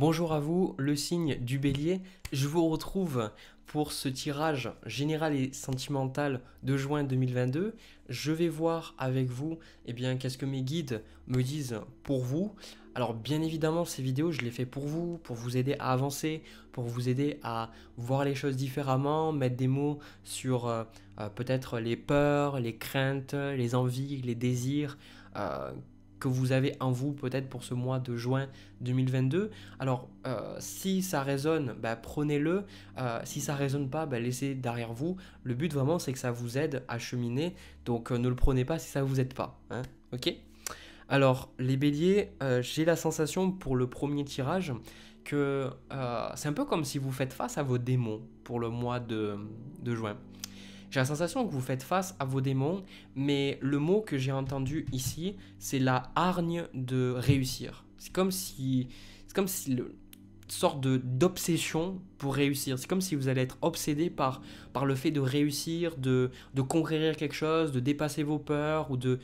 Bonjour à vous, le signe du bélier. Je vous retrouve pour ce tirage général et sentimental de juin 2022. Je vais voir avec vous eh bien, qu'est-ce que mes guides me disent pour vous. Alors bien évidemment, ces vidéos, je les fais pour vous, pour vous aider à avancer, pour vous aider à voir les choses différemment, mettre des mots sur euh, euh, peut-être les peurs, les craintes, les envies, les désirs, euh, que vous avez en vous peut-être pour ce mois de juin 2022. Alors euh, si ça résonne, ben, prenez-le. Euh, si ça résonne pas, ben, laissez derrière vous. Le but vraiment c'est que ça vous aide à cheminer. Donc euh, ne le prenez pas si ça vous aide pas. Hein, ok Alors les béliers, j'ai la sensation pour le premier tirage que c'est un peu comme si vous faites face à vos démons pour le mois de, de juin. J'ai la sensation que vous faites face à vos démons, mais le mot que j'ai entendu ici, c'est la hargne de réussir. C'est comme si, c'est comme si le, sorte de d'obsession pour réussir. C'est comme si vous allez être obsédé par, par le fait de réussir, de, de conquérir quelque chose, de dépasser vos peurs ou de...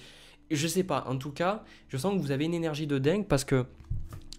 Je sais pas, en tout cas, je sens que vous avez une énergie de dingue parce que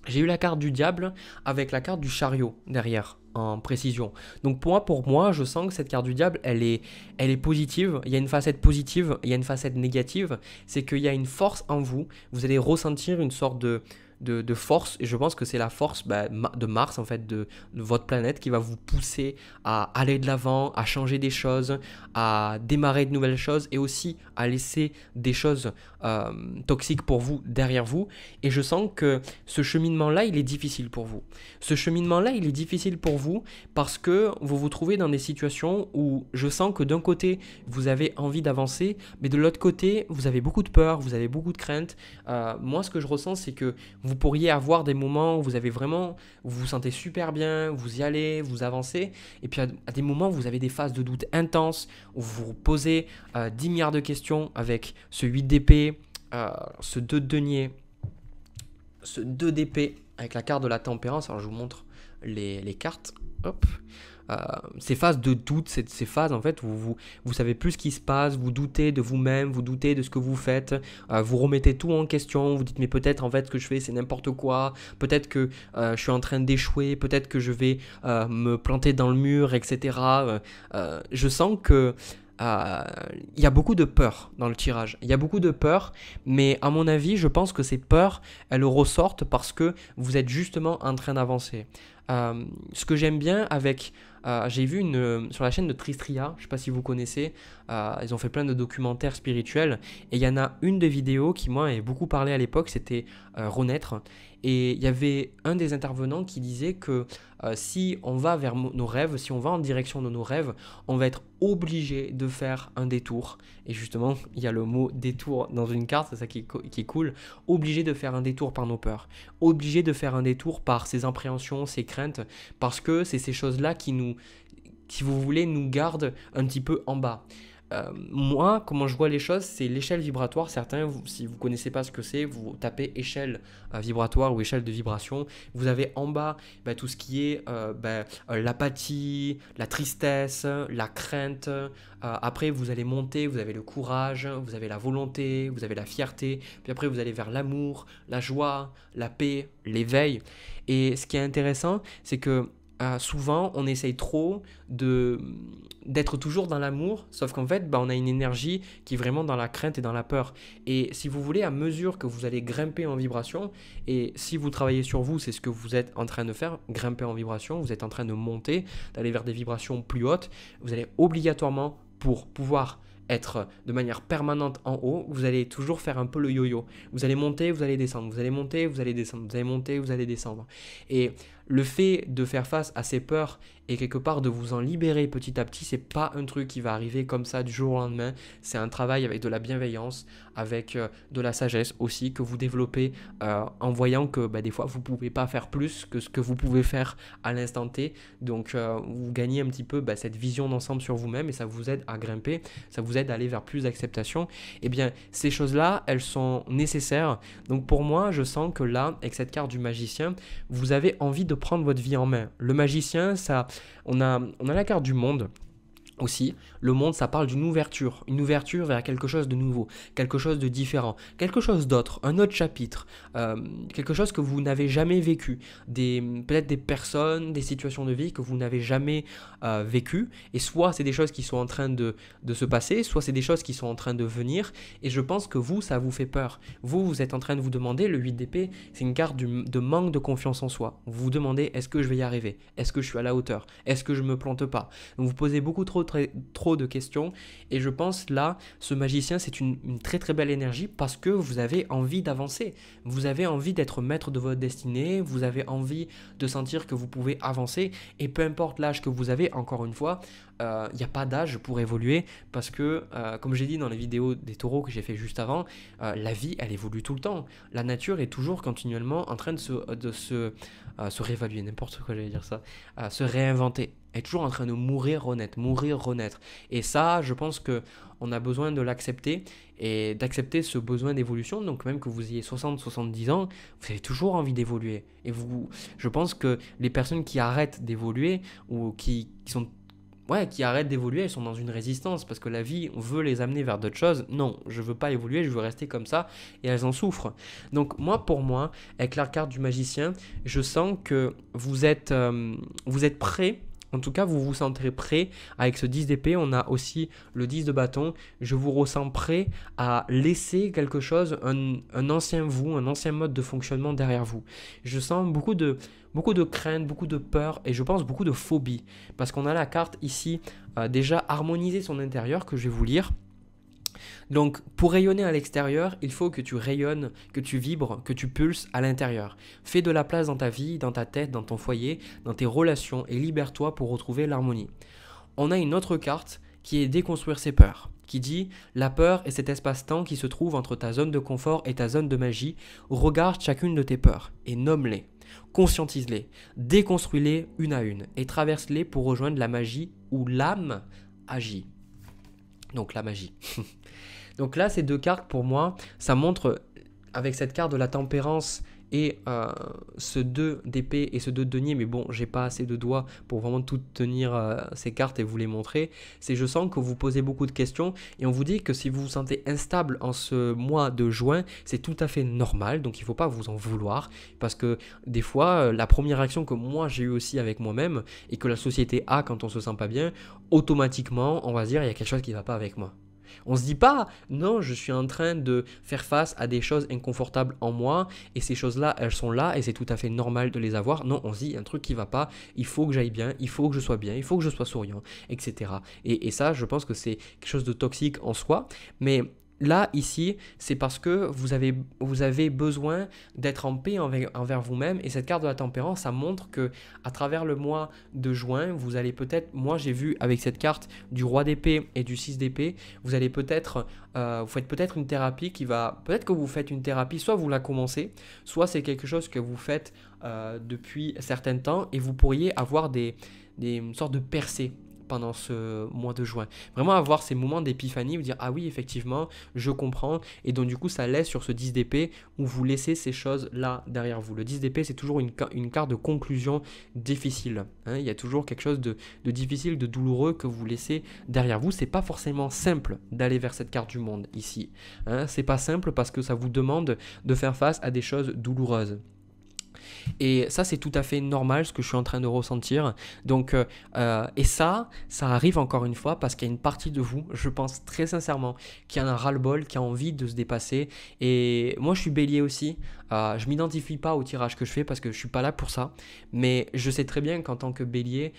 j'ai eu la carte du diable avec la carte du chariot derrière en précision. Donc pour moi, pour moi, je sens que cette carte du diable, elle est, elle est positive. Il y a une facette positive, il y a une facette négative. C'est qu'il y a une force en vous. Vous allez ressentir une sorte de, de, force. Et je pense que c'est la force bah, de Mars, en fait, de, votre planète, qui va vous pousser à aller de l'avant, à changer des choses, à démarrer de nouvelles choses et aussi à laisser des choses euh, toxiques pour vous derrière vous. Et je sens que ce cheminement-là, il est difficile pour vous. Ce cheminement-là, il est difficile pour vous parce que vous vous trouvez dans des situations où je sens que d'un côté, vous avez envie d'avancer, mais de l'autre côté, vous avez beaucoup de peur, vous avez beaucoup de crainte. Euh, moi, ce que je ressens, c'est que vous pourriez avoir des moments où vous avez vraiment, où vous vous sentez super bien, vous y allez, vous avancez, et puis à, des moments où vous avez des phases de doute intenses, où vous vous posez 10 euh, milliards de questions avec ce 8 d'épée, euh, ce 2 de denier, ce 2 d'épée avec la carte de la tempérance. Alors je vous montre les, les cartes. Euh, ces phases de doute, ces, phases en fait où vous, vous savez plus ce qui se passe, vous doutez de vous-même, vous doutez de ce que vous faites, euh, vous remettez tout en question, vous dites mais peut-être en fait ce que je fais c'est n'importe quoi, peut-être que euh, je suis en train d'échouer, peut-être que je vais me planter dans le mur, etc. je sens que il y a beaucoup de peur dans le tirage. Il y a beaucoup de peur, mais à mon avis, je pense que ces peurs, elles ressortent parce que vous êtes justement en train d'avancer. ce que j'aime bien avec euh, j'ai vu une, euh, sur la chaîne de Tristria, je sais pas si vous connaissez, euh, ils ont fait plein de documentaires spirituels, et il y en a une des vidéos qui moi est beaucoup parlé à l'époque, c'était Renaître, et il y avait un des intervenants qui disait que euh, si on va vers nos rêves, si on va en direction de nos rêves, on va être obligé de faire un détour. Et justement, il y a le mot détour dans une carte, c'est ça qui, est cool. Obligé de faire un détour par nos peurs. Obligé de faire un détour par ses appréhensions, ses craintes, parce que c'est ces choses-là qui nous, si vous voulez, nous gardent un petit peu en bas. Euh, moi, comment je vois les choses, c'est l'échelle vibratoire. Certains, si vous connaissez pas ce que c'est, vous tapez échelle euh, vibratoire ou échelle de vibration. Vous avez en bas bah, tout ce qui est euh, bah, l'apathie, la tristesse, la crainte. après, vous allez monter, vous avez le courage, vous avez la volonté, vous avez la fierté. Puis après, vous allez vers l'amour, la joie, la paix, l'éveil. Et ce qui est intéressant, c'est que euh, souvent on essaye trop de d'être toujours dans l'amour, sauf qu'en fait bah, on a une énergie qui est vraiment dans la crainte et dans la peur. Et si vous voulez, à mesure que vous allez grimper en vibration, et si vous travaillez sur vous, c'est ce que vous êtes en train de faire, grimper en vibration, vous êtes en train de monter, d'aller vers des vibrations plus hautes, vous allez obligatoirement pour pouvoir être de manière permanente en haut, vous allez toujours faire un peu le yo-yo. Vous allez monter, vous allez descendre, vous allez monter, vous allez descendre, vous allez monter, vous allez descendre. Et le fait de faire face à ces peurs et quelque part de vous en libérer petit à petit, c'est pas un truc qui va arriver comme ça du jour au lendemain. C'est un travail avec de la bienveillance, avec euh, de la sagesse aussi que vous développez euh, en voyant que bah, des fois vous pouvez pas faire plus que ce que vous pouvez faire à l'instant T. Donc euh, vous gagnez un petit peu bah, cette vision d'ensemble sur vous-même et ça vous aide à grimper, ça vous aide à aller vers plus d'acceptation. Et eh bien ces choses-là, elles sont nécessaires. Donc pour moi, je sens que là, avec cette carte du magicien, vous avez envie de prendre votre vie en main. Le magicien, ça, on a, on a la carte du monde aussi, le monde, ça parle d'une ouverture, une ouverture vers quelque chose de nouveau, quelque chose de différent, quelque chose d'autre, un autre chapitre, euh, quelque chose que vous n'avez jamais vécu, peut-être des personnes, des situations de vie que vous n'avez jamais euh, vécu et soit c'est des choses qui sont en train de, de se passer, soit c'est des choses qui sont en train de venir, et je pense que vous, ça vous fait peur. Vous, vous êtes en train de vous demander, le 8 d'épée, c'est une carte de manque de confiance en soi. Vous vous demandez, est-ce que je vais y arriver Est-ce que je suis à la hauteur Est-ce que je me plante pas vous posez beaucoup trop de trop de questions. Et je pense là, ce magicien, c'est une, une très très belle énergie parce que vous avez envie d'avancer. Vous avez envie d'être maître de votre destinée. Vous avez envie de sentir que vous pouvez avancer. Et peu importe l'âge que vous avez, encore une fois, il euh, n'y a pas d'âge pour évoluer parce que, euh, comme j'ai dit dans les vidéos des taureaux que j'ai fait juste avant, euh, la vie, elle évolue tout le temps. La nature est toujours continuellement en train de se, se, réévaluer, n'importe quoi, j'allais dire ça, se réinventer. Elle est toujours en train de mourir, renaître, mourir, renaître. Et ça, je pense que on a besoin de l'accepter et d'accepter ce besoin d'évolution. Donc même que vous ayez 60, 70 ans, vous avez toujours envie d'évoluer. Et vous, je pense que les personnes qui arrêtent d'évoluer ou qui sont ouais, qui arrêtent d'évoluer, elles sont dans une résistance parce que la vie, veut les amener vers d'autres choses. Non, je veux pas évoluer, je veux rester comme ça et elles en souffrent. Donc moi, pour moi, avec la carte du magicien, je sens que vous êtes, euh, vous êtes prêt en tout cas, vous vous sentez prêt avec ce 10 d'épée. On a aussi le 10 de bâton. Je vous ressens prêt à laisser quelque chose, un, ancien vous, un ancien mode de fonctionnement derrière vous. Je sens beaucoup de, beaucoup de crainte, beaucoup de peur et je pense beaucoup de phobie. Parce qu'on a la carte ici euh, déjà harmoniser son intérieur que je vais vous lire. Donc pour rayonner à l'extérieur, il faut que tu rayonnes, que tu vibres, que tu pulses à l'intérieur. Fais de la place dans ta vie, dans ta tête, dans ton foyer, dans tes relations et libère-toi pour retrouver l'harmonie. On a une autre carte qui est déconstruire ses peurs qui dit La peur est cet espace-temps qui se trouve entre ta zone de confort et ta zone de magie. Regarde chacune de tes peurs et nomme-les. Conscientise-les, déconstruis-les une à une et traverse-les pour rejoindre la magie où l'âme agit. Donc la magie. Donc là, ces deux cartes, pour moi, ça montre, avec cette carte de la tempérance et euh, ce 2 d'épée et ce 2 de denier, mais bon, j'ai pas assez de doigts pour vraiment tout tenir euh, ces cartes et vous les montrer. C'est je sens que vous posez beaucoup de questions et on vous dit que si vous vous sentez instable en ce mois de juin, c'est tout à fait normal, donc il faut pas vous en vouloir parce que des fois, euh, la première action que moi j'ai eu aussi avec moi-même et que la société a quand on se sent pas bien, automatiquement, on va se dire il y a quelque chose qui va pas avec moi. On se dit pas, non, je suis en train de faire face à des choses inconfortables en moi et ces choses-là, elles sont là et c'est tout à fait normal de les avoir. Non, on se dit, un truc qui va pas, il faut que j'aille bien, il faut que je sois bien, il faut que je sois souriant, etc. Et, et ça, je pense que c'est quelque chose de toxique en soi, mais Là, ici, c'est parce que vous avez, vous avez besoin d'être en paix envers, vous-même. Et cette carte de la tempérance, ça montre que à travers le mois de juin, vous allez peut-être, moi j'ai vu avec cette carte du roi d'épée et du 6 d'épée, vous allez peut-être, euh, vous faites peut-être une thérapie qui va, peut-être que vous faites une thérapie, soit vous la commencez, soit c'est quelque chose que vous faites euh, depuis certain temps et vous pourriez avoir des, des sortes de percées pendant ce mois de juin. Vraiment avoir ces moments d'épiphanie, vous dire ah oui, effectivement, je comprends. Et donc du coup, ça laisse sur ce 10 d'épée où vous laissez ces choses-là derrière vous. Le 10 d'épée, c'est toujours une, carte de conclusion difficile. Hein. Il y a toujours quelque chose de, difficile, de douloureux que vous laissez derrière vous. C'est pas forcément simple d'aller vers cette carte du monde ici. Hein. C'est pas simple parce que ça vous demande de faire face à des choses douloureuses. Et ça, c'est tout à fait normal ce que je suis en train de ressentir. Donc, euh, euh, et ça, ça arrive encore une fois parce qu'il y a une partie de vous, je pense très sincèrement, qui a un ras-le-bol, qui a envie de se dépasser. Et moi, je suis bélier aussi. Euh, je m'identifie pas au tirage que je fais parce que je suis pas là pour ça. Mais je sais très bien qu'en tant que bélier,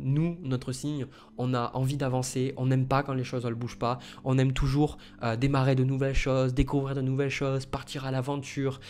nous, notre signe, on a envie d'avancer. On n'aime pas quand les choses ne bougent pas. On aime toujours démarrer de nouvelles choses, découvrir de nouvelles choses, partir à l'aventure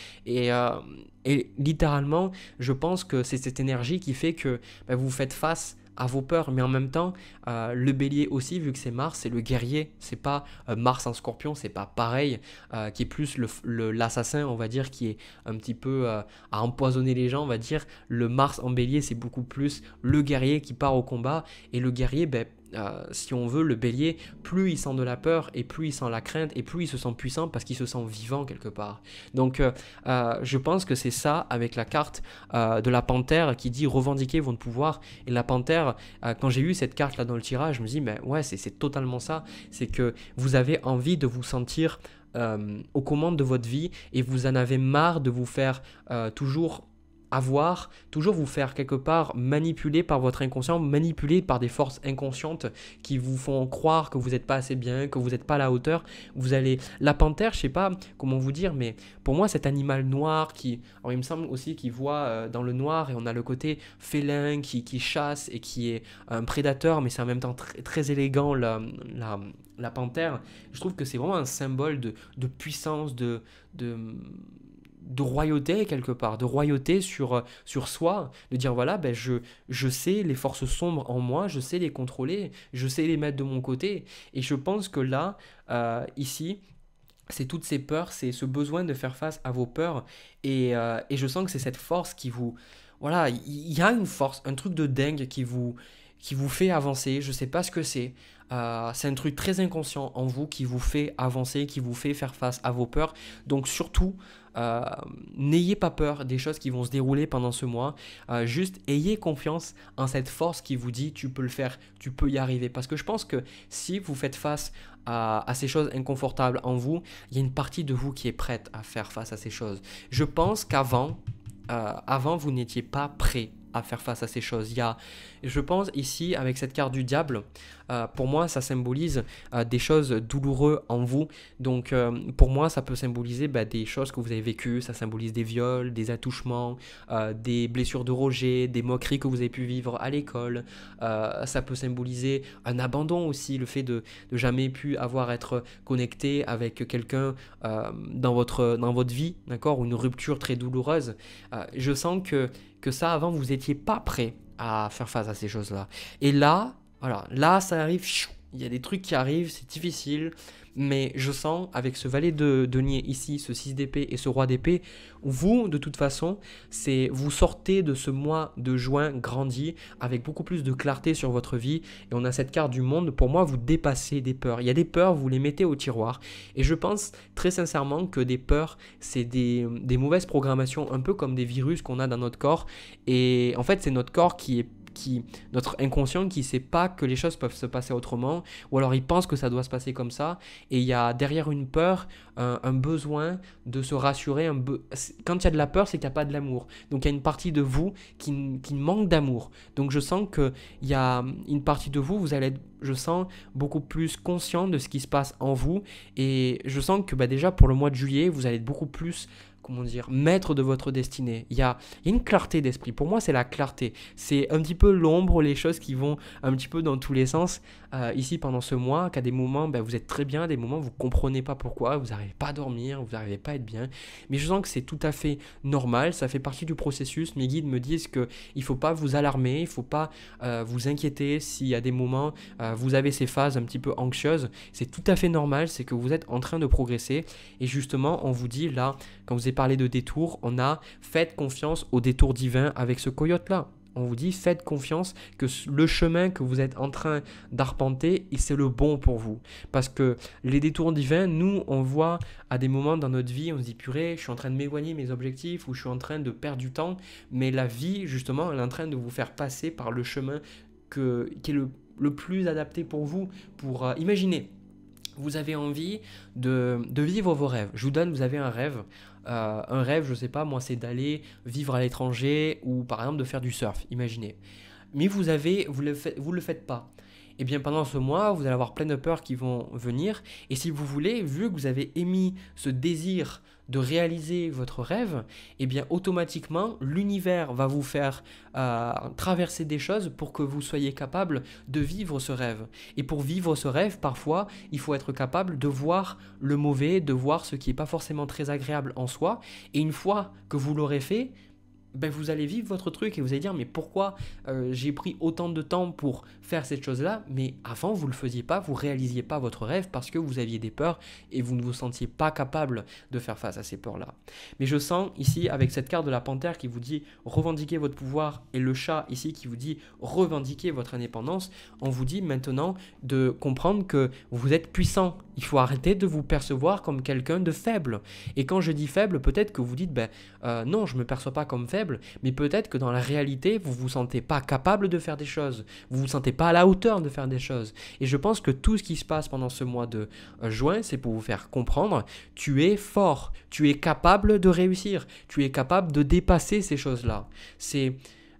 littéralement, je pense que c'est cette énergie qui fait que bah, vous faites face à vos peurs, mais en même temps, euh, le bélier aussi, vu que c'est Mars, c'est le guerrier, c'est pas euh, Mars en scorpion, c'est pas pareil, euh, qui est plus l'assassin, le, on va dire, qui est un petit peu à empoisonner les gens, on va dire. Le Mars en bélier, c'est beaucoup plus le guerrier qui part au combat, et le guerrier, ben, euh, si on veut, le bélier, plus il sent de la peur et plus il sent la crainte et plus il se sent puissant parce qu'il se sent vivant quelque part. Donc euh, euh, je pense que c'est ça avec la carte de la panthère qui dit revendiquer votre pouvoir. Et la panthère, quand j'ai eu cette carte là dans le tirage, je me dis, mais ouais, c'est totalement ça. C'est que vous avez envie de vous sentir... aux commandes de votre vie et vous en avez marre de vous faire toujours avoir, toujours vous faire quelque part manipuler par votre inconscient, manipulé par des forces inconscientes qui vous font croire que vous n'êtes pas assez bien, que vous n'êtes pas à la hauteur. Vous allez... La panthère, je sais pas comment vous dire, mais pour moi cet animal noir qui... Alors il me semble aussi qu'il voit euh, dans le noir et on a le côté félin qui, chasse et qui est un prédateur, mais c'est en même temps très, très élégant la, la, panthère. Je trouve que c'est vraiment un symbole de, de puissance, de de royauté quelque part, de royauté sur, euh, sur soi, de dire voilà, ben je, je sais les forces sombres en moi, je sais les contrôler, je sais les mettre de mon côté. Et je pense que là, euh, ici, c'est toutes ces peurs, c'est ce besoin de faire face à vos peurs. Et, euh, je sens que c'est cette force qui vous... Voilà, il y a une force, un truc de dingue qui vous, qui vous fait avancer, je sais pas ce que c'est. c'est un truc très inconscient en vous qui vous fait avancer, qui vous fait faire face à vos peurs. Donc surtout, euh, n'ayez pas peur des choses qui vont se dérouler pendant ce mois. Euh, juste ayez confiance en cette force qui vous dit tu peux le faire, tu peux y arriver. Parce que je pense que si vous faites face à, ces choses inconfortables en vous, il y a une partie de vous qui est prête à faire face à ces choses. Je pense qu'avant, euh, avant, vous n'étiez pas prêt à faire face à ces choses. Il y a, je pense ici, avec cette carte du diable, euh, pour moi, ça symbolise euh, des choses douloureuses en vous. Donc, euh, pour moi, ça peut symboliser bah, des choses que vous avez vécues. Ça symbolise des viols, des attouchements, des blessures de rejet, des moqueries que vous avez pu vivre à l'école. ça peut symboliser un abandon aussi, le fait de, de jamais pu avoir être connecté avec quelqu'un dans, votre, dans votre vie, d'accord Ou une rupture très douloureuse. je sens que que ça avant, vous n'étiez pas prêt à faire face à ces choses-là. Et là, voilà, là, ça arrive, chou, il y a des trucs qui arrivent, c'est difficile, mais je sens avec ce valet de denier ici, ce 6 d'épée et ce roi d'épée, vous de toute façon, c'est vous sortez de ce mois de juin grandi avec beaucoup plus de clarté sur votre vie et on a cette carte du monde pour moi vous dépassez des peurs. Il y a des peurs, vous les mettez au tiroir et je pense très sincèrement que des peurs, c'est des mauvaises programmations un peu comme des virus qu'on a dans notre corps et en fait, c'est notre corps qui est notre inconscient qui sait pas que les choses peuvent se passer autrement, ou alors il pense que ça doit se passer comme ça, et il y a derrière une peur un, besoin de se rassurer. Un Quand il y a de la peur, c'est qu'il n'y a pas de l'amour. Donc il y a une partie de vous qui, manque d'amour. Donc je sens qu'il y a une partie de vous, vous allez être, je sens, beaucoup plus conscient de ce qui se passe en vous, et je sens que bah, déjà pour le mois de juillet, vous allez être beaucoup plus comment dire, maître de votre destinée. Il y a, y a une clarté d'esprit. Pour moi, c'est la clarté. C'est un petit peu l'ombre, les choses qui vont un petit peu dans tous les sens. Euh, ici pendant ce mois, qu'à des moments, ben, vous êtes très bien, des moments, vous ne comprenez pas pourquoi, vous n'arrivez pas à dormir, vous n'arrivez pas à être bien. Mais je sens que c'est tout à fait normal, ça fait partie du processus. Mes guides me disent qu'il ne faut pas vous alarmer, il ne faut pas euh, vous inquiéter si à des moments, euh, vous avez ces phases un petit peu anxieuses. C'est tout à fait normal, c'est que vous êtes en train de progresser. Et justement, on vous dit là, quand vous avez parlé de détour, on a fait confiance au détour divin avec ce coyote-là. On vous dit, faites confiance que le chemin que vous êtes en train d'arpenter, c'est le bon pour vous. Parce que les détours divins, nous, on voit à des moments dans notre vie, on se dit, purée, je suis en train de m'éloigner mes objectifs ou je suis en train de perdre du temps. Mais la vie, justement, elle est en train de vous faire passer par le chemin que, qui est le, plus adapté pour vous. Pour euh, imaginer, vous avez envie de, de vivre vos rêves. Je vous donne, vous avez un rêve. Euh, un rêve, je sais pas, moi, c'est d'aller vivre à l'étranger ou par exemple de faire du surf, imaginez. Mais vous avez, vous le, vous le faites pas. Et eh bien pendant ce mois, vous allez avoir plein de peurs qui vont venir. Et si vous voulez, vu que vous avez émis ce désir de réaliser votre rêve, eh bien automatiquement l'univers va vous faire euh, traverser des choses pour que vous soyez capable de vivre ce rêve. Et pour vivre ce rêve, parfois, il faut être capable de voir le mauvais, de voir ce qui n'est pas forcément très agréable en soi. Et une fois que vous l'aurez fait, ben vous allez vivre votre truc et vous allez dire mais pourquoi euh, j'ai pris autant de temps pour faire cette chose-là mais avant vous le faisiez pas, vous réalisiez pas votre rêve parce que vous aviez des peurs et vous ne vous sentiez pas capable de faire face à ces peurs-là. Mais je sens ici avec cette carte de la panthère qui vous dit revendiquez votre pouvoir et le chat ici qui vous dit revendiquer votre indépendance, on vous dit maintenant de comprendre que vous êtes puissant. Il faut arrêter de vous percevoir comme quelqu'un de faible. Et quand je dis faible, peut-être que vous dites ben euh, non, je me perçois pas comme faible mais peut-être que dans la réalité, vous vous sentez pas capable de faire des choses, vous vous sentez pas à la hauteur de faire des choses. Et je pense que tout ce qui se passe pendant ce mois de euh, juin, c'est pour vous faire comprendre, tu es fort, tu es capable de réussir, tu es capable de dépasser ces choses-là. C'est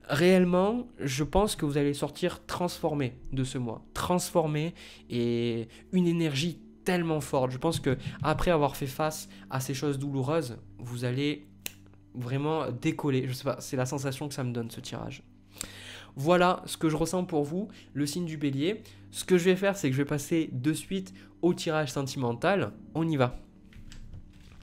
réellement, je pense que vous allez sortir transformé de ce mois, transformé et une énergie tellement forte. Je pense que après avoir fait face à ces choses douloureuses, vous allez vraiment décoller. Je sais pas, c'est la sensation que ça me donne ce tirage. Voilà ce que je ressens pour vous, le signe du bélier. Ce que je vais faire, c'est que je vais passer de suite au tirage sentimental. On y va.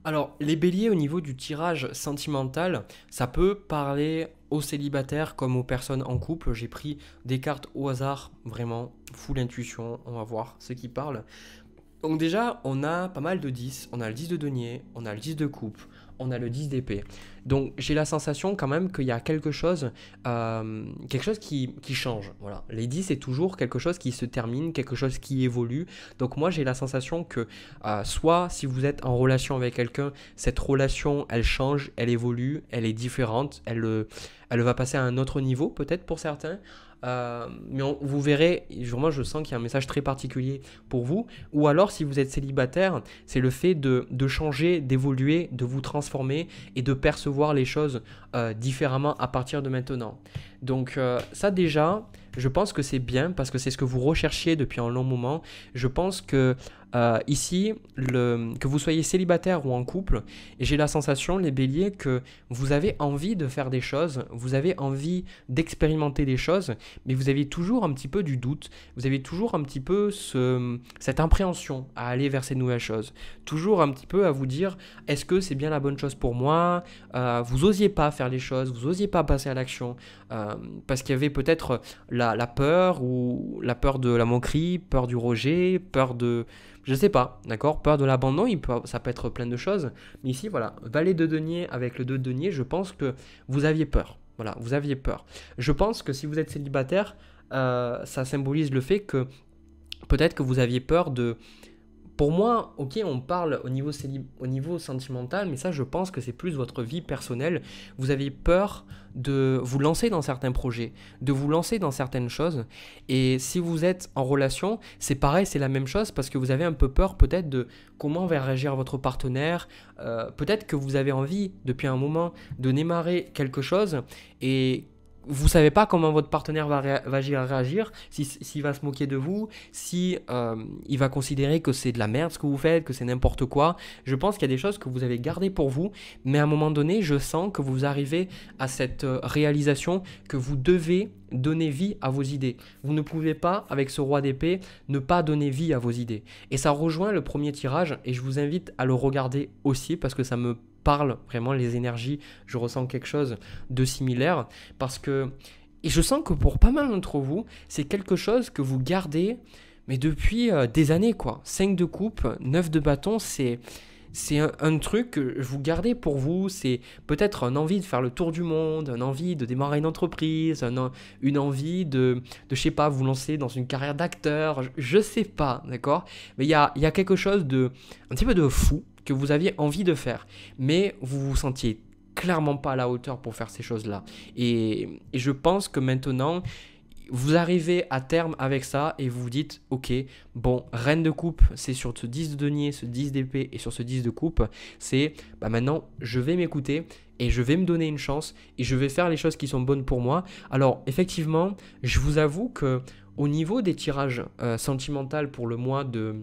Alors, les béliers au niveau du tirage sentimental, ça peut parler aux célibataires comme aux personnes en couple. J'ai pris des cartes au hasard, vraiment, full intuition. On va voir ce qui parle. Donc déjà, on a pas mal de 10. On a le 10 de denier, on a le 10 de coupe, on a le 10 d'épée. Donc j'ai la sensation quand même qu'il y a quelque chose, euh, quelque chose qui, change. Voilà. Les 10, c'est toujours quelque chose qui se termine, quelque chose qui évolue. Donc moi j'ai la sensation que euh, soit si vous êtes en relation avec quelqu'un, cette relation, elle change, elle évolue, elle est différente, elle, euh, elle va passer à un autre niveau peut-être pour certains. Euh, mais vous verrez, moi je sens qu'il y a un message très particulier pour vous. Ou alors si vous êtes célibataire, c'est le fait de, changer, d'évoluer, de vous transformer et de percevoir les choses euh, différemment à partir de maintenant. Donc euh, ça déjà, je pense que c'est bien parce que c'est ce que vous recherchiez depuis un long moment. Je pense que euh, ici, le, que vous soyez célibataire ou en couple, j'ai la sensation, les béliers, que vous avez envie de faire des choses, vous avez envie d'expérimenter des choses, mais vous avez toujours un petit peu du doute, vous avez toujours un petit peu ce, cette impréhension à aller vers ces nouvelles choses, toujours un petit peu à vous dire, est-ce que c'est bien la bonne chose pour moi euh, Vous osiez pas faire les choses, vous osiez pas passer à l'action, euh, parce qu'il y avait peut-être la la, peur ou la peur de la moquerie, peur du rejet, peur de... Je sais pas, d'accord Peur de l'abandon, ça peut être plein de choses. Mais ici, voilà, valet de denier avec le 2 de denier, je pense que vous aviez peur. Voilà, vous aviez peur. Je pense que si vous êtes célibataire, euh, ça symbolise le fait que peut-être que vous aviez peur de pour moi, ok, on parle au niveau, sentimental, mais ça, je pense que c'est plus votre vie personnelle. Vous avez peur de vous lancer dans certains projets, de vous lancer dans certaines choses. Et si vous êtes en relation, c'est pareil, c'est la même chose parce que vous avez un peu peur peut-être de comment va réagir votre partenaire. Euh, peut-être que vous avez envie depuis un moment de démarrer quelque chose et vous savez pas comment votre partenaire va, agir, réagir, s'il si, va se moquer de vous, si euh, il va considérer que c'est de la merde ce que vous faites, que c'est n'importe quoi. Je pense qu'il y a des choses que vous avez gardées pour vous, mais à un moment donné, je sens que vous arrivez à cette euh, réalisation que vous devez donner vie à vos idées. Vous ne pouvez pas, avec ce roi d'épée, ne pas donner vie à vos idées. Et ça rejoint le premier tirage, et je vous invite à le regarder aussi, parce que ça me parle vraiment les énergies, je ressens quelque chose de similaire parce que et je sens que pour pas mal d'entre vous, c'est quelque chose que vous gardez mais depuis euh, des années quoi. 5 de coupe, 9 de bâton, c'est c'est un, truc que vous gardez pour vous, c'est peut-être une envie de faire le tour du monde, un envie de démarrer une entreprise, une envie de, de, je sais pas, vous lancer dans une carrière d'acteur, je, sais pas, d'accord Mais il y a, y a quelque chose de, un petit peu de fou, que vous aviez envie de faire, mais vous vous sentiez clairement pas à la hauteur pour faire ces choses-là. Et, je pense que maintenant, vous arrivez à terme avec ça et vous vous dites, ok, bon, reine de coupe, c'est sur ce 10 de denier, ce 10 d'épée et sur ce 10 de coupe, c'est, bah maintenant, je vais m'écouter et je vais me donner une chance et je vais faire les choses qui sont bonnes pour moi. Alors, effectivement, je vous avoue que au niveau des tirages euh, sentimentaux pour le mois de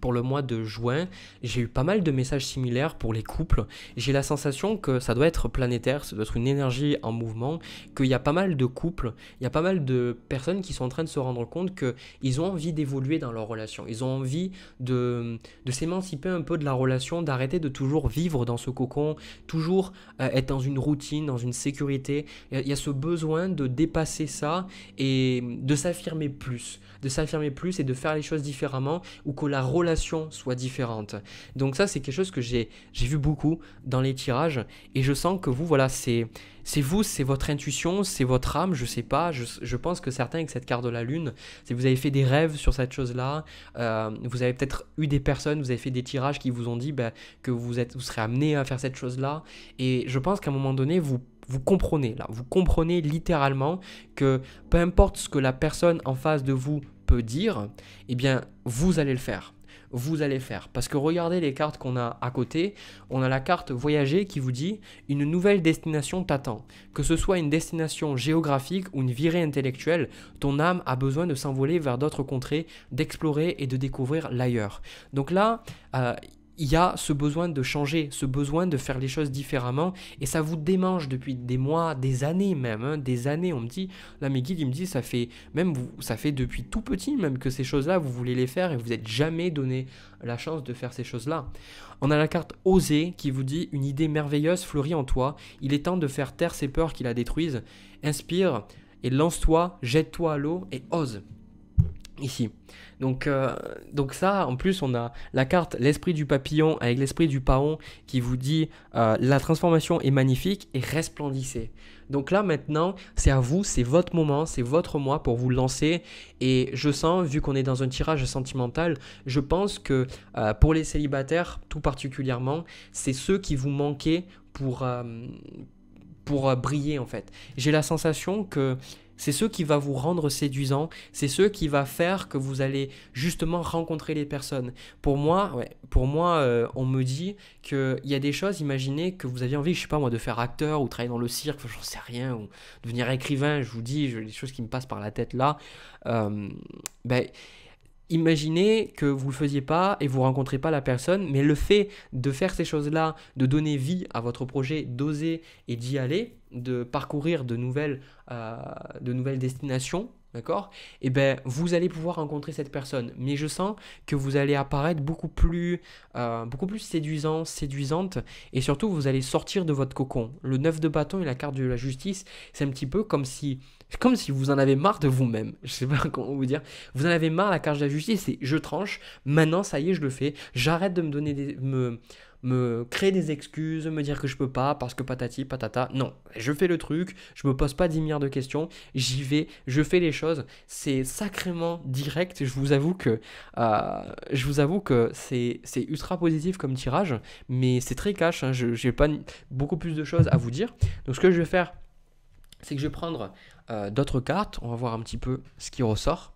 pour le mois de juin, j'ai eu pas mal de messages similaires pour les couples. J'ai la sensation que ça doit être planétaire, ça doit être une énergie en mouvement, qu'il y a pas mal de couples, il y a pas mal de personnes qui sont en train de se rendre compte qu'ils ont envie d'évoluer dans leur relation, ils ont envie de, de s'émanciper un peu de la relation, d'arrêter de toujours vivre dans ce cocon, toujours euh, être dans une routine, dans une sécurité. Il y, y, a ce besoin de dépasser ça et de s'affirmer plus, de s'affirmer plus et de faire les choses différemment ou que la relation soit différente. Donc ça, c'est quelque chose que j'ai vu beaucoup dans les tirages, et je sens que vous, voilà, c'est vous, c'est votre intuition, c'est votre âme, je sais pas, je, pense que certains avec cette carte de la lune, si vous avez fait des rêves sur cette chose-là, euh, vous avez peut-être eu des personnes, vous avez fait des tirages qui vous ont dit ben, que vous, êtes, vous serez amené à faire cette chose-là, et je pense qu'à un moment donné, vous vous comprenez là, vous comprenez littéralement que peu importe ce que la personne en face de vous peut dire, eh bien vous allez le faire vous allez faire. Parce que regardez les cartes qu'on a à côté. On a la carte voyager qui vous dit une nouvelle destination t'attend. Que ce soit une destination géographique ou une virée intellectuelle, ton âme a besoin de s'envoler vers d'autres contrées, d'explorer et de découvrir l'ailleurs. Donc là, euh, il y a ce besoin de changer, ce besoin de faire les choses différemment, et ça vous démange depuis des mois, des années même, hein, des années. On me dit, là, mes guides, ils me disent, ça fait même vous, ça fait depuis tout petit même que ces choses-là, vous voulez les faire et vous n'êtes jamais donné la chance de faire ces choses-là. On a la carte Oser qui vous dit une idée merveilleuse fleurit en toi. Il est temps de faire taire ces peurs qui la détruisent. Inspire et lance-toi, jette-toi à l'eau et ose ici. Donc, euh, donc ça, en plus, on a la carte l'esprit du papillon avec l'esprit du paon qui vous dit euh, la transformation est magnifique et resplendissez. Donc là maintenant, c'est à vous, c'est votre moment, c'est votre mois pour vous lancer. Et je sens, vu qu'on est dans un tirage sentimental, je pense que euh, pour les célibataires, tout particulièrement, c'est ceux qui vous manquaient pour pour briller en fait. J'ai la sensation que c'est ce qui va vous rendre séduisant, c'est ce qui va faire que vous allez justement rencontrer les personnes. Pour moi, pour moi euh, on me dit qu'il y a des choses, imaginez que vous aviez envie, je sais pas moi, de faire acteur ou travailler dans le cirque, j'en sais rien, ou devenir écrivain, je vous dis, des les choses qui me passent par la tête là. Euh, ben, Imaginez que vous ne le faisiez pas et vous rencontrez pas la personne, mais le fait de faire ces choses-là, de donner vie à votre projet, d'oser et d'y aller, de parcourir de nouvelles, euh, de nouvelles destinations, d'accord Et eh ben vous allez pouvoir rencontrer cette personne. Mais je sens que vous allez apparaître beaucoup plus, euh, beaucoup plus séduisant, séduisante, et surtout vous allez sortir de votre cocon. Le 9 de bâton et la carte de la justice, c'est un petit peu comme si, comme si vous en avez marre de vous-même. Je sais pas comment vous dire. Vous en avez marre la carte de la justice, c'est je tranche. Maintenant ça y est, je le fais. J'arrête de me donner des, me, me créer des excuses, me dire que je peux pas parce que patati patata. Non, je fais le truc, je me pose pas 10 milliards de questions, j'y vais, je fais les choses. C'est sacrément direct. Je vous avoue que euh, je vous avoue que c'est ultra positif comme tirage, mais c'est très cash. Hein. Je j'ai pas beaucoup plus de choses à vous dire. Donc ce que je vais faire, c'est que je vais prendre euh, d'autres cartes. On va voir un petit peu ce qui ressort.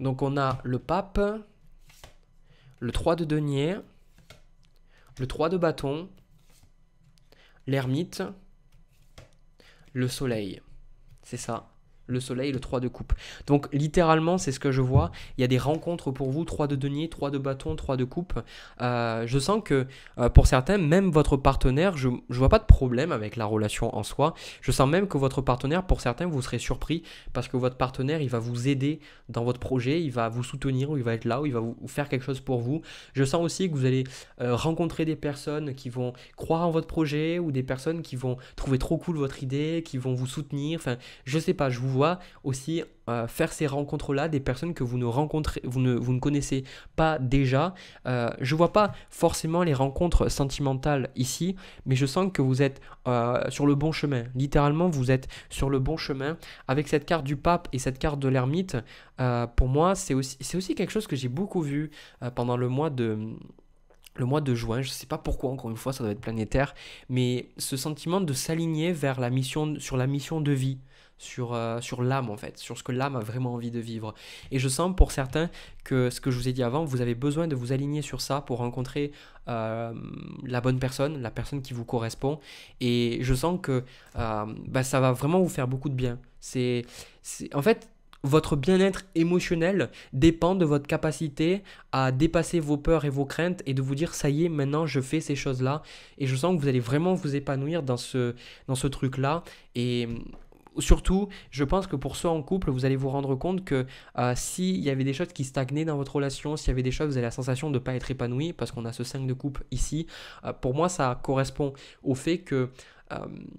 Donc on a le pape, le 3 de denier, le 3 de bâton, l'ermite, le soleil. C'est ça le soleil, le 3 de coupe. Donc littéralement, c'est ce que je vois. Il y a des rencontres pour vous, 3 de denier, 3 de bâton, 3 de coupe. Euh, je sens que euh, pour certains, même votre partenaire, je ne vois pas de problème avec la relation en soi. Je sens même que votre partenaire, pour certains, vous serez surpris parce que votre partenaire, il va vous aider dans votre projet, il va vous soutenir, il va être là, il va vous faire quelque chose pour vous. Je sens aussi que vous allez euh, rencontrer des personnes qui vont croire en votre projet ou des personnes qui vont trouver trop cool votre idée, qui vont vous soutenir. Enfin, je sais pas, je vous vois aussi euh, faire ces rencontres-là des personnes que vous ne rencontrez, vous ne, vous ne connaissez pas déjà. Euh, je vois pas forcément les rencontres sentimentales ici, mais je sens que vous êtes euh, sur le bon chemin. Littéralement, vous êtes sur le bon chemin. Avec cette carte du pape et cette carte de l'ermite, pour moi, c'est aussi, aussi quelque chose que j'ai beaucoup vu pendant le mois de le mois de juin, je sais pas pourquoi encore une fois ça doit être planétaire, mais ce sentiment de s'aligner vers la mission sur la mission de vie, sur, euh, sur l'âme en fait, sur ce que l'âme a vraiment envie de vivre. Et je sens pour certains que ce que je vous ai dit avant, vous avez besoin de vous aligner sur ça pour rencontrer euh, la bonne personne, la personne qui vous correspond. Et je sens que euh, bah, ça va vraiment vous faire beaucoup de bien. C'est, en fait, votre bien-être émotionnel dépend de votre capacité à dépasser vos peurs et vos craintes et de vous dire ça y est maintenant je fais ces choses là et je sens que vous allez vraiment vous épanouir dans ce dans ce truc là et, Surtout, je pense que pour soi en couple, vous allez vous rendre compte que euh, s'il y avait des choses qui stagnaient dans votre relation, s'il y avait des choses, vous avez la sensation de ne pas être épanoui, parce qu'on a ce 5 de coupe ici, euh, pour moi, ça correspond au fait que euh,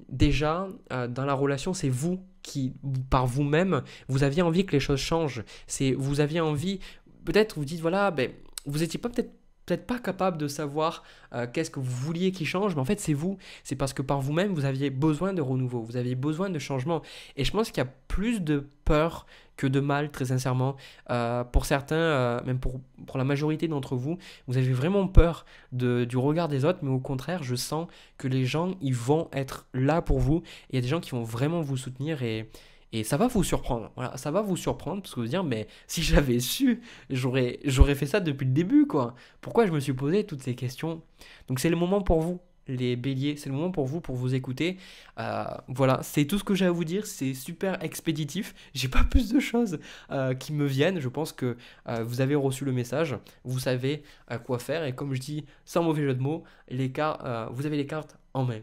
déjà, dans la relation, c'est vous qui, par vous-même, vous aviez envie que les choses changent. C'est Vous aviez envie, peut-être vous dites, voilà, ben, vous étiez pas peut-être peut-être pas capable de savoir euh, qu'est-ce que vous vouliez qui change, mais en fait c'est vous. C'est parce que par vous-même, vous aviez besoin de renouveau, vous aviez besoin de changement. Et je pense qu'il y a plus de peur que de mal, très sincèrement. Euh, pour certains, euh, même pour, la majorité d'entre vous, vous avez vraiment peur de, du regard des autres, mais au contraire, je sens que les gens, ils vont être là pour vous. il y a des gens qui vont vraiment vous soutenir et et ça va vous surprendre. Voilà, ça va vous surprendre parce que vous dire, mais si j'avais su, j'aurais, j'aurais fait ça depuis le début, quoi. Pourquoi je me suis posé toutes ces questions Donc c'est le moment pour vous, les béliers. C'est le moment pour vous, pour vous écouter. Euh, voilà, c'est tout ce que j'ai à vous dire. C'est super expéditif. J'ai pas plus de choses euh, qui me viennent. Je pense que euh, vous avez reçu le message. Vous savez à quoi faire. Et comme je dis, sans mauvais jeu de mots, les cartes, vous avez les cartes en main.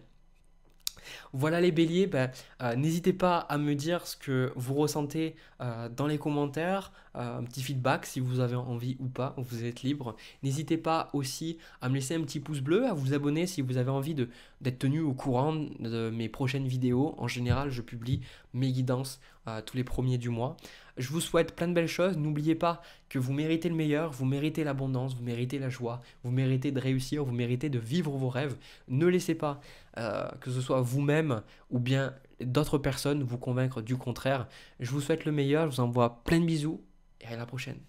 Voilà les béliers, ben, euh, n'hésitez pas à me dire ce que vous ressentez euh, dans les commentaires, euh, un petit feedback si vous avez envie ou pas, vous êtes libre. N'hésitez pas aussi à me laisser un petit pouce bleu, à vous abonner si vous avez envie d'être tenu au courant de mes prochaines vidéos. En général, je publie mes guidances tous les premiers du mois. Je vous souhaite plein de belles choses. N'oubliez pas que vous méritez le meilleur, vous méritez l'abondance, vous méritez la joie, vous méritez de réussir, vous méritez de vivre vos rêves. Ne laissez pas euh, que ce soit vous-même ou bien d'autres personnes vous convaincre du contraire. Je vous souhaite le meilleur, je vous envoie plein de bisous et à la prochaine.